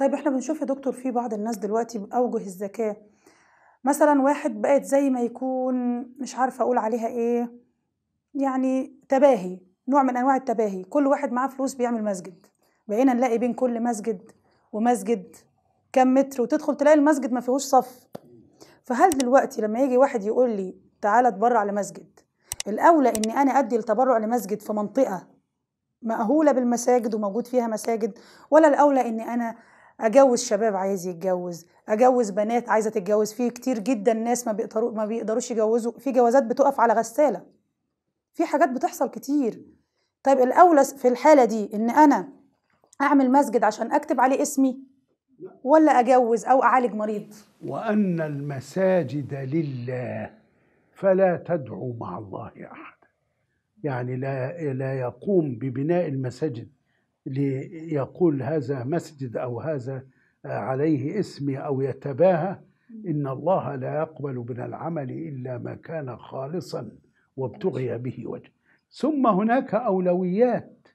طيب احنا بنشوف يا دكتور في بعض الناس دلوقتي اوجه الذكاء مثلا واحد بقت زي ما يكون مش عارفة أقول عليها إيه يعني تباهي نوع من أنواع التباهي كل واحد معاه فلوس بيعمل مسجد بقينا نلاقي بين كل مسجد ومسجد كم متر وتدخل تلاقي المسجد ما فيهوش صف فهل دلوقتي لما يجي واحد يقول لي تعالى اتبرع لمسجد الأولى إني أنا أدي التبرع لمسجد في منطقة مأهولة بالمساجد وموجود فيها مساجد ولا الأولى إني أنا اجوز شباب عايز يتجوز اجوز بنات عايزه تتجوز في كتير جدا ناس ما بيقدروا ما بيقدروش يجوزوا في جوازات بتقف على غساله في حاجات بتحصل كتير طيب الاولى في الحاله دي ان انا اعمل مسجد عشان اكتب عليه اسمي ولا اجوز او اعالج مريض وان المساجد لله فلا تدعو مع الله احد يعني لا لا يقوم ببناء المساجد ليقول هذا مسجد أو هذا آه، عليه اسمي أو يتباهى إن الله لا يقبل من العمل إلا ما كان خالصا وابتغي به وجه ثم هناك أولويات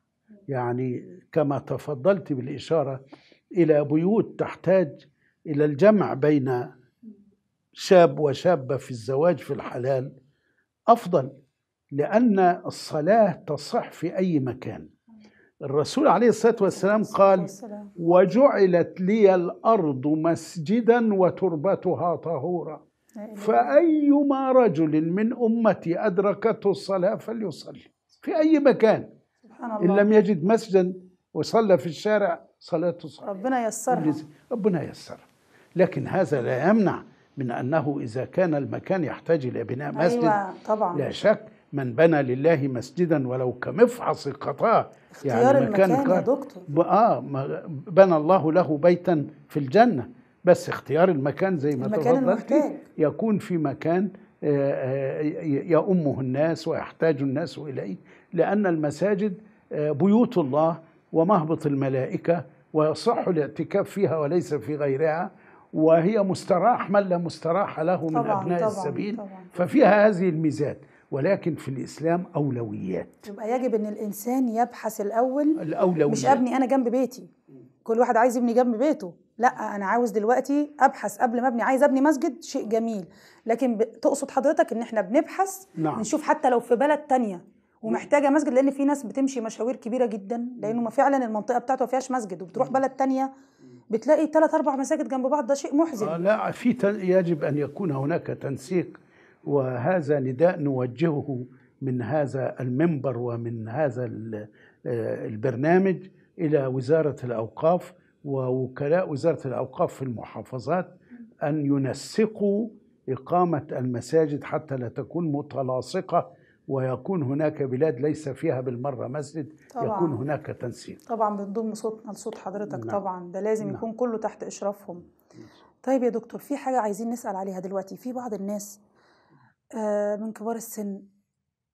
يعني كما تفضلت بالإشارة إلى بيوت تحتاج إلى الجمع بين شاب وشابة في الزواج في الحلال أفضل لأن الصلاة تصح في أي مكان الرسول عليه الصلاة والسلام قال وجعلت لي الأرض مسجدا وتربتها طهورا فأيما رجل من أمتي أدركته الصلاة فليصلي في أي مكان إن لم يجد مسجدا وصلى في الشارع صلاته صحيحة ربنا يسرها ربنا يسرها لكن هذا لا يمنع من أنه إذا كان المكان يحتاج إلى بناء مسجد أيوة طبعا لا شك من بنى لله مسجدا ولو كمفحص قطاه يعني المكان, المكان يا دكتور اه بنى الله له بيتا في الجنه بس اختيار المكان زي ما تفضلت يكون في مكان آه، آه، يؤمه الناس ويحتاج الناس اليه لان المساجد آه، بيوت الله ومهبط الملائكه ويصح الاعتكاف فيها وليس في غيرها وهي مستراح من لا مستراح له من طبعًا ابناء طبعًا السبيل طبعًا ففيها هذه الميزات ولكن في الإسلام أولويات يبقى يجب أن الإنسان يبحث الأول الأولويات مش أبني أنا جنب بيتي كل واحد عايز يبني جنب بيته لا أنا عاوز دلوقتي أبحث قبل ما أبني عايز أبني مسجد شيء جميل لكن ب... تقصد حضرتك أن احنا بنبحث نعم. نشوف حتى لو في بلد تانية ومحتاجه مسجد لان في ناس بتمشي مشاوير كبيره جدا لانه ما فعلا المنطقه بتاعته ما فيهاش مسجد وبتروح بلد تانية بتلاقي ثلاث اربع مساجد جنب بعض ده شيء محزن آه لا في تن... يجب ان يكون هناك تنسيق وهذا نداء نوجهه من هذا المنبر ومن هذا آه، البرنامج إلى وزارة الأوقاف ووكلاء وزارة الأوقاف في المحافظات أن ينسقوا إقامة المساجد حتى لا تكون متلاصقة ويكون هناك بلاد ليس فيها بالمرة مسجد طبعا. يكون هناك تنسيق طبعا بنضم صوتنا لصوت حضرتك نعم. طبعا ده لازم نعم. يكون كله تحت إشرافهم نعم. طيب يا دكتور في حاجة عايزين نسأل عليها دلوقتي في بعض الناس آه، من كبار السن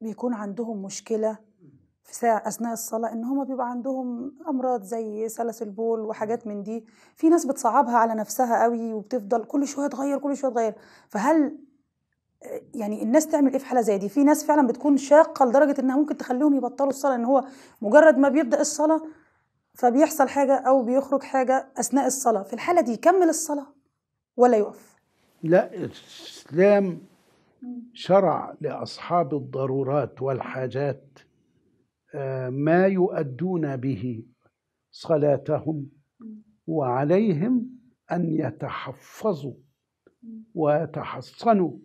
بيكون عندهم مشكلة في ساعة أثناء الصلاة إن هما بيبقى عندهم أمراض زي سلس البول وحاجات من دي في ناس بتصعبها على نفسها قوي وبتفضل كل شوية تغير كل شوية تغير فهل آه، يعني الناس تعمل ايه في حاله زي دي في ناس فعلا بتكون شاقه لدرجه انها ممكن تخليهم يبطلوا الصلاه ان هو مجرد ما بيبدا الصلاه فبيحصل حاجه او بيخرج حاجه اثناء الصلاه في الحاله دي يكمل الصلاه ولا يقف لا الاسلام شرع لاصحاب الضرورات والحاجات آه، ما يؤدون به صلاتهم وعليهم ان يتحفظوا ويتحصنوا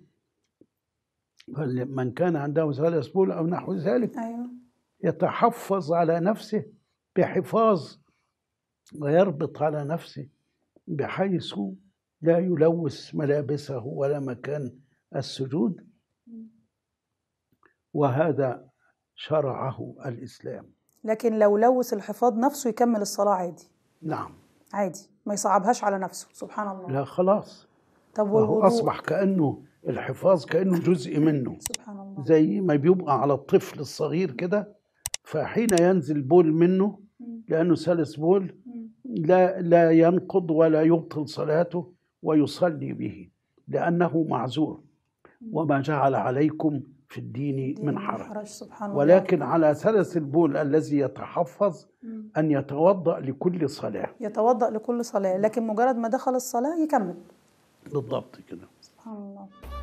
من كان عنده سؤال أسبول او نحو ذلك أيوة. يتحفظ على نفسه بحفاظ ويربط على نفسه بحيث لا يلوث ملابسه ولا مكان السجود وهذا شرعه الإسلام لكن لو لوث الحفاظ نفسه يكمل الصلاة عادي نعم عادي ما يصعبهاش على نفسه سبحان الله لا خلاص طب والهدوء. أصبح كأنه الحفاظ كأنه جزء منه سبحان الله زي ما بيبقى على الطفل الصغير كده فحين ينزل بول منه لأنه سلس بول لا لا ينقض ولا يبطل صلاته ويصلي به لأنه معذور وما جعل عليكم في الدين من حرج ولكن على سلس البول الذي يتحفظ أن يتوضأ لكل صلاة يتوضأ لكل صلاة لكن مجرد ما دخل الصلاة يكمل بالضبط كده سبحان الله